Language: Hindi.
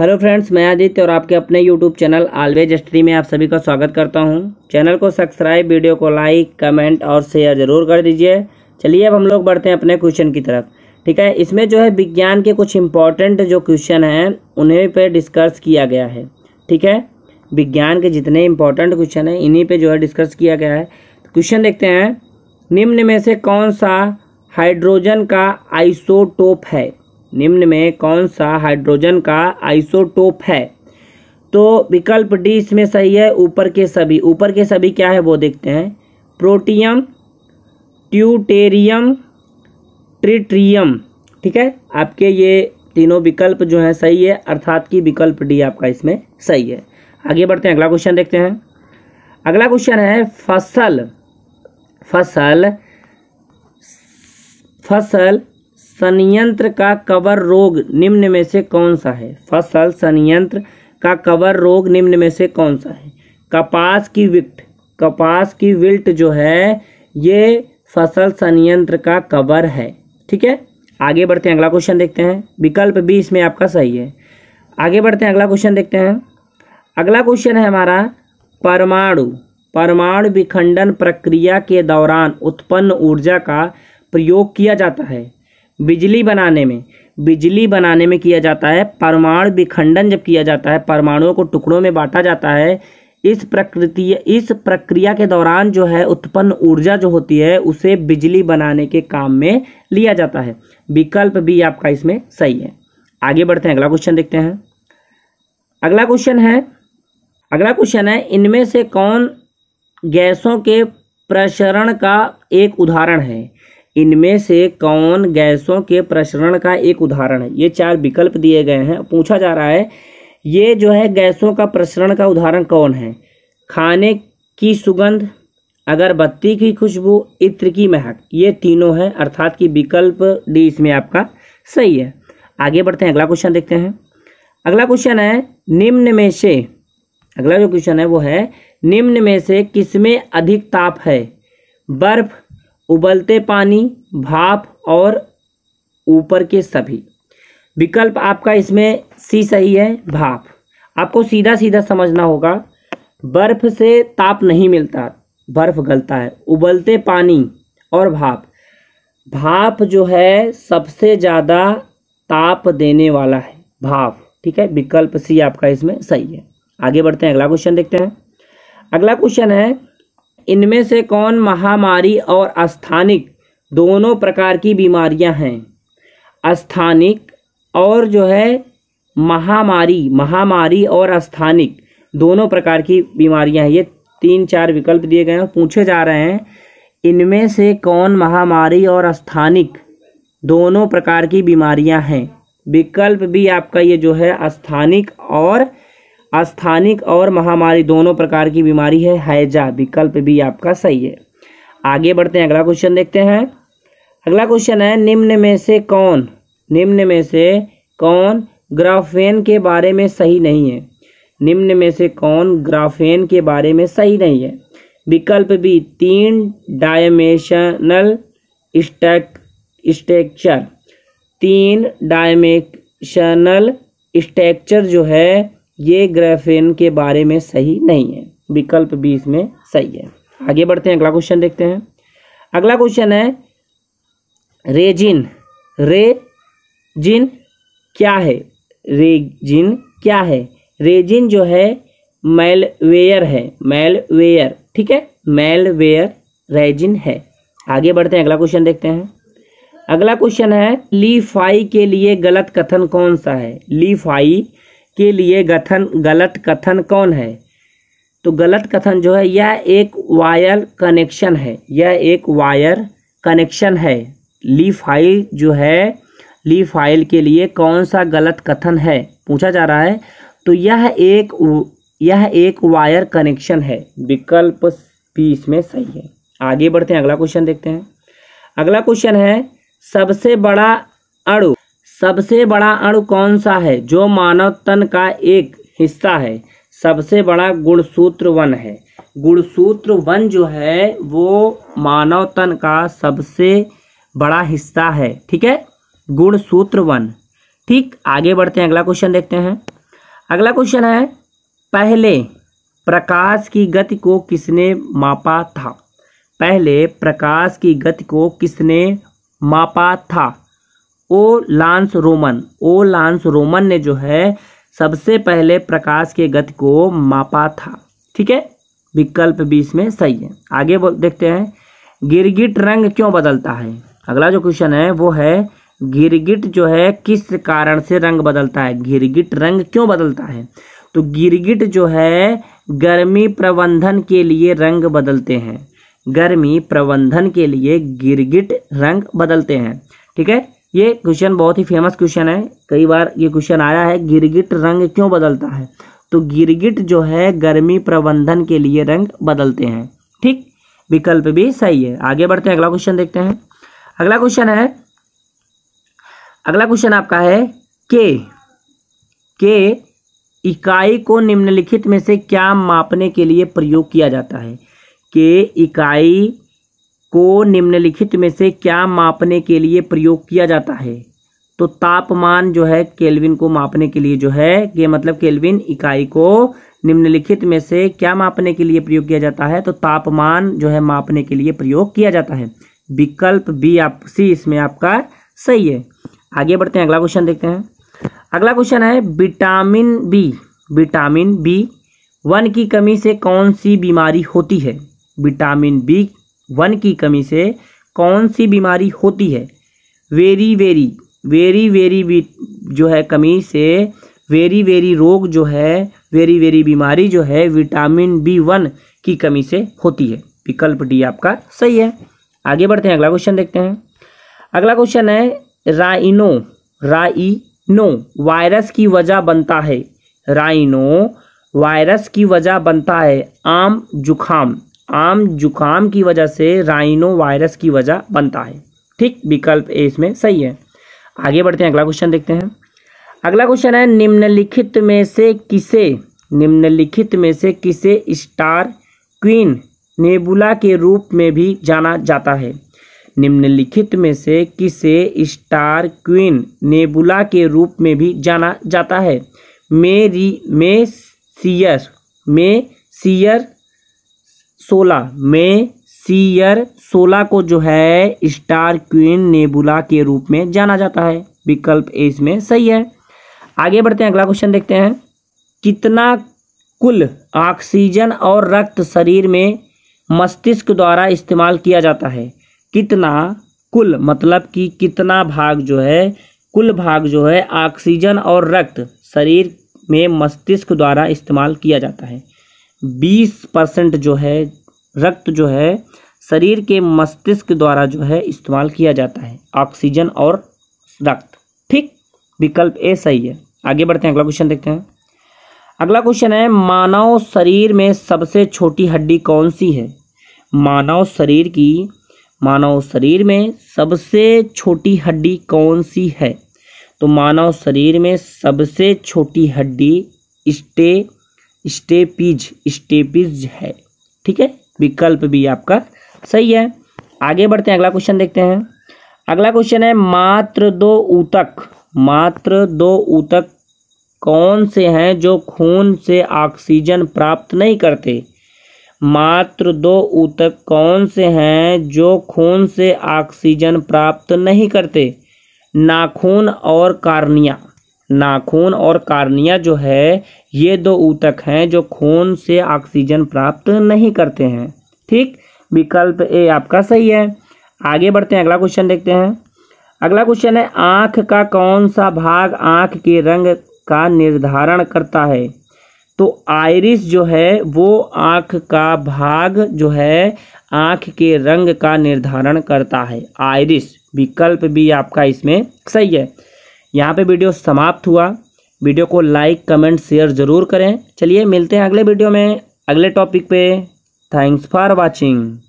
हेलो फ्रेंड्स मैं आदित्य और आपके अपने यूट्यूब चैनल आलवेज स्टडी में आप सभी का स्वागत करता हूं चैनल को सब्सक्राइब वीडियो को लाइक कमेंट और शेयर ज़रूर कर दीजिए चलिए अब हम लोग बढ़ते हैं अपने क्वेश्चन की तरफ ठीक है इसमें जो है विज्ञान के कुछ इंपॉर्टेंट जो क्वेश्चन हैं उन्हें पर डिस्कस किया गया है ठीक है विज्ञान के जितने इंपॉर्टेंट क्वेश्चन हैं इन्हीं पर जो है डिस्कस किया गया है क्वेश्चन देखते हैं निम्न में से कौन सा हाइड्रोजन का आइसोटोप है निम्न में कौन सा हाइड्रोजन का आइसोटोप है तो विकल्प डी इसमें सही है ऊपर के सभी ऊपर के सभी क्या है वो देखते हैं प्रोटियम ट्यूटेरियम ट्रिट्रियम ठीक है आपके ये तीनों विकल्प जो है सही है अर्थात कि विकल्प डी आपका इसमें सही है आगे बढ़ते हैं अगला क्वेश्चन देखते हैं अगला क्वेश्चन है फसल फसल फसल संयंत्र का कवर रोग निम्न में से कौन सा है फसल संयंत्र का कवर रोग निम्न में से कौन सा है कपास की विक्ट कपास की विल्ट जो है ये फसल संयंत्र का कवर है ठीक है आगे बढ़ते हैं अगला क्वेश्चन देखते हैं विकल्प बी इसमें आपका सही है आगे बढ़ते हैं अगला क्वेश्चन देखते हैं अगला क्वेश्चन है हमारा परमाणु परमाणु विखंडन प्रक्रिया के दौरान उत्पन्न ऊर्जा का प्रयोग किया जाता है बिजली बनाने में बिजली बनाने में किया जाता है परमाणु विखंडन जब किया जाता है परमाणुओं को टुकड़ों में बांटा जाता है इस प्रकृति इस प्रक्रिया के दौरान जो है उत्पन्न ऊर्जा जो होती है उसे बिजली बनाने के काम में लिया जाता है विकल्प भी आपका इसमें सही है आगे बढ़ते हैं अगला क्वेश्चन देखते हैं अगला क्वेश्चन है अगला क्वेश्चन है इनमें से कौन गैसों के प्रसरण का एक उदाहरण है इनमें से कौन गैसों के प्रसरण का एक उदाहरण है ये चार विकल्प दिए गए हैं पूछा जा रहा है ये जो है गैसों का प्रसरण का उदाहरण कौन है खाने की सुगंध अगरबत्ती की खुशबू इत्र की महक ये तीनों हैं अर्थात कि विकल्प डी इसमें आपका सही है आगे बढ़ते हैं अगला क्वेश्चन देखते हैं अगला क्वेश्चन है निम्न में से अगला जो क्वेश्चन है वो है निम्न में से किसमें अधिक ताप है बर्फ उबलते पानी भाप और ऊपर के सभी विकल्प आपका इसमें सी सही है भाप आपको सीधा सीधा समझना होगा बर्फ से ताप नहीं मिलता बर्फ गलता है उबलते पानी और भाप भाप जो है सबसे ज़्यादा ताप देने वाला है भाप ठीक है विकल्प सी आपका इसमें सही है आगे बढ़ते हैं अगला क्वेश्चन देखते हैं अगला क्वेश्चन है इनमें से कौन महामारी और स्थानिक दोनों प्रकार की बीमारियां हैं स्थानिक और जो है महामारी महामारी और स्थानिक दोनों प्रकार की बीमारियां हैं ये तीन चार विकल्प दिए गए हैं पूछे जा रहे हैं इनमें से कौन महामारी और स्थानिक दोनों प्रकार की बीमारियां हैं विकल्प भी आपका ये जो है स्थानिक और स्थानिक और महामारी दोनों प्रकार की बीमारी है हैजा विकल्प भी आपका सही है आगे बढ़ते हैं अगला क्वेश्चन देखते हैं अगला क्वेश्चन है निम्न में से कौन निम्न में से कौन ग्राफेन के बारे में सही नहीं है निम्न में से कौन ग्राफेन के बारे में सही नहीं है विकल्प भी तीन डायमेशनल स्टक स्ट्रक्चर तीन डायमेशनल स्ट्रक्चर जो है ये ग्रेफेन के बारे में सही नहीं है विकल्प बी इसमें सही है आगे बढ़ते हैं अगला क्वेश्चन देखते हैं अगला क्वेश्चन है रेजिन रेजिन क्या है रेजिन क्या है रेजिन जो है मेलवेयर है मेलवेयर ठीक है मेलवेयर रेजिन है आगे बढ़ते हैं अगला क्वेश्चन देखते हैं अगला क्वेश्चन है लीफाई के लिए गलत कथन कौन सा है लीफाई के लिए गठन गलत कथन कौन है तो गलत कथन जो है यह एक वायर कनेक्शन है यह एक वायर कनेक्शन है ली फाइल जो है ली फाइल के लिए कौन सा गलत कथन है पूछा जा रहा है तो यह एक यह एक वायर कनेक्शन है विकल्प भी इसमें सही है आगे बढ़ते हैं अगला क्वेश्चन देखते हैं अगला क्वेश्चन है सबसे बड़ा अणु सबसे बड़ा अणु कौन सा है जो मानव तन का एक हिस्सा है सबसे बड़ा गुणसूत्र वन है गुणसूत्र वन जो है वो मानव तन का सबसे बड़ा हिस्सा है ठीक है गुणसूत्र वन ठीक आगे बढ़ते हैं अगला क्वेश्चन देखते हैं अगला क्वेश्चन है पहले प्रकाश की गति को किसने मापा था पहले प्रकाश की गति को किसने मापा था Olaus Roemer Olaus Roemer ने जो है सबसे पहले प्रकाश के गति को मापा था ठीक है विकल्प भी इसमें सही है आगे देखते हैं गिरगिट रंग क्यों बदलता है अगला जो क्वेश्चन है वो है गिरगिट जो है किस कारण से रंग बदलता है गिरगिट रंग क्यों बदलता है तो गिरगिट जो है गर्मी प्रबंधन के लिए रंग बदलते हैं गर्मी प्रबंधन के लिए गिरगिट रंग बदलते हैं ठीक है ये क्वेश्चन बहुत ही फेमस क्वेश्चन है कई बार ये क्वेश्चन आया है गिरगिट रंग क्यों बदलता है तो गिरगिट जो है गर्मी प्रबंधन के लिए रंग बदलते हैं ठीक विकल्प भी सही है आगे बढ़ते हैं अगला क्वेश्चन देखते हैं अगला क्वेश्चन है अगला क्वेश्चन आपका है के के इकाई को निम्नलिखित में से क्या मापने के लिए प्रयोग किया जाता है के इकाई को निम्नलिखित में से क्या मापने के लिए प्रयोग किया जाता है तो तापमान जो है केल्विन को मापने के लिए जो है ये मतलब केल्विन इकाई को निम्नलिखित में से क्या मापने के लिए प्रयोग किया जाता है तो तापमान जो है मापने के लिए प्रयोग किया जाता है विकल्प बी आप सी इसमें आपका सही है आगे बढ़ते हैं अगला क्वेश्चन देखते हैं अगला क्वेश्चन है vitamin B vitamin B one की कमी से कौन सी बीमारी होती है विटामिन बी वन की कमी से कौन सी बीमारी होती है वेरी वेरी वेरी वेरी जो है कमी से वेरी वेरी रोग जो है वेरी वेरी बीमारी जो है विटामिन बी वन की कमी से होती है विकल्प डी आपका सही है आगे बढ़ते हैं अगला क्वेश्चन देखते हैं अगला क्वेश्चन है राइनो राइनो वायरस की वजह बनता है राइनो वायरस की वजह बनता है आम जुखाम आम जुकाम की वजह से राइनो वायरस की वजह बनता है ठीक विकल्प ए इसमें सही है आगे बढ़ते हैं अगला क्वेश्चन देखते हैं अगला क्वेश्चन है निम्नलिखित में से किसे निम्नलिखित में से किसे स्टार क्वीन नेबुला के रूप में भी जाना जाता है निम्नलिखित में से किसे स्टार क्वीन नेबुला के रूप में भी जाना जाता है मेरी मे सीयर मे सीयर सोलह में सीयर सोलह को जो है स्टार क्वीन नेबुला के रूप में जाना जाता है विकल्प ए इसमें सही है आगे बढ़ते हैं अगला क्वेश्चन देखते हैं कितना कुल ऑक्सीजन और रक्त शरीर में मस्तिष्क द्वारा इस्तेमाल किया जाता है कितना कुल मतलब कि कितना भाग जो है कुल भाग जो है ऑक्सीजन और रक्त शरीर में मस्तिष्क द्वारा इस्तेमाल किया जाता है बीस परसेंट जो है रक्त जो है शरीर के मस्तिष्क द्वारा जो है इस्तेमाल किया जाता है ऑक्सीजन और रक्त ठीक विकल्प ए सही है आगे बढ़ते हैं अगला क्वेश्चन देखते हैं अगला क्वेश्चन है मानव शरीर में सबसे छोटी हड्डी कौन सी है मानव शरीर की मानव शरीर में सबसे छोटी हड्डी कौन सी है तो मानव शरीर में सबसे छोटी हड्डी स्टे स्टेपिज स्टेपिज है ठीक है विकल्प भी आपका सही है आगे बढ़ते हैं अगला क्वेश्चन देखते हैं अगला क्वेश्चन है मात्र दो ऊतक मात्र दो ऊतक कौन से हैं जो खून से ऑक्सीजन प्राप्त नहीं करते मात्र दो ऊतक कौन से हैं जो खून से ऑक्सीजन प्राप्त नहीं करते नाखून और कार्निया नाखून और कार्निया जो है ये दो ऊतक हैं जो खून से ऑक्सीजन प्राप्त नहीं करते हैं ठीक विकल्प ए आपका सही है आगे बढ़ते हैं अगला क्वेश्चन देखते हैं अगला क्वेश्चन है आँख का कौन सा भाग आँख के रंग का निर्धारण करता है तो आयरिस जो है वो आँख का भाग जो है आँख के रंग का निर्धारण करता है आयरिस विकल्प भी आपका इसमें सही है यहाँ पे वीडियो समाप्त हुआ वीडियो को लाइक कमेंट शेयर ज़रूर करें चलिए मिलते हैं अगले वीडियो में अगले टॉपिक पे थैंक्स फॉर वाचिंग